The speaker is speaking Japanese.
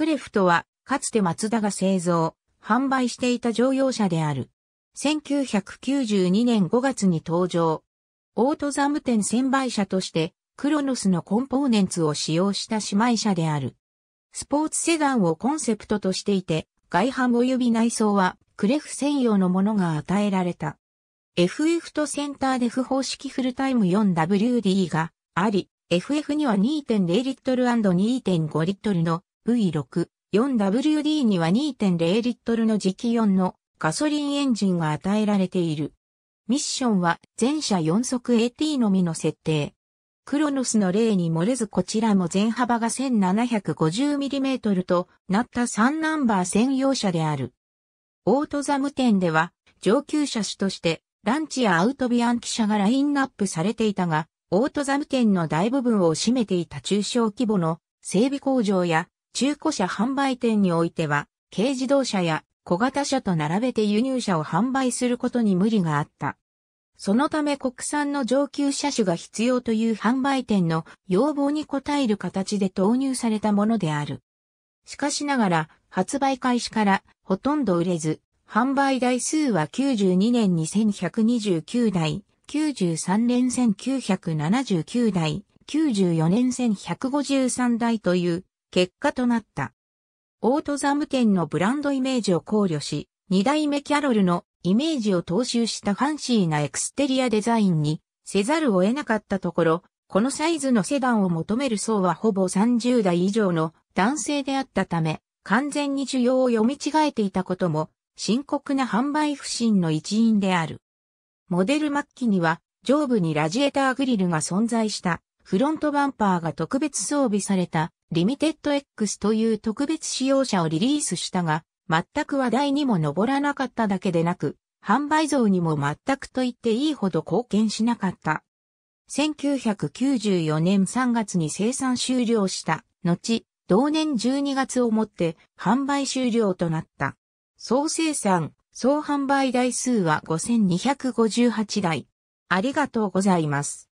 クレフトは、かつてマツダが製造、販売していた乗用車である。1992年5月に登場。オートザム店専売車として、クロノスのコンポーネンツを使用した姉妹車である。スポーツセダンをコンセプトとしていて、外反及び内装はクレフ専用のものが与えられた。FF とセンターで不方式フルタイム 4WD があり、FF には2.0リットル &2.5 リットルの V6、4WD には2.0リットルの磁気4のガソリンエンジンが与えられている。ミッションは全車4速 AT のみの設定。クロノスの例に漏れずこちらも全幅が 1750mm となった3ナンバー専用車である。オートザム店では上級車種としてランチやアウトビアン機車がラインナップされていたが、オートザム店の大部分を占めていた中小規模の整備工場や中古車販売店においては、軽自動車や小型車と並べて輸入車を販売することに無理があった。そのため国産の上級車種が必要という販売店の要望に応える形で投入されたものである。しかしながら、発売開始からほとんど売れず、販売台数は92年2129台、93年1979台、94年1153台という結果となった。オートザム店のブランドイメージを考慮し、二代目キャロルのイメージを踏襲したファンシーなエクステリアデザインにせざるを得なかったところ、このサイズのセダンを求める層はほぼ30代以上の男性であったため、完全に需要を読み違えていたことも、深刻な販売不振の一因である。モデル末期には、上部にラジエーターグリルが存在した、フロントバンパーが特別装備されたリミテッド X という特別使用車をリリースしたが、全く話題にも上らなかっただけでなく、販売増にも全くと言っていいほど貢献しなかった。1994年3月に生産終了した後、同年12月をもって販売終了となった。総生産、総販売台数は5258台。ありがとうございます。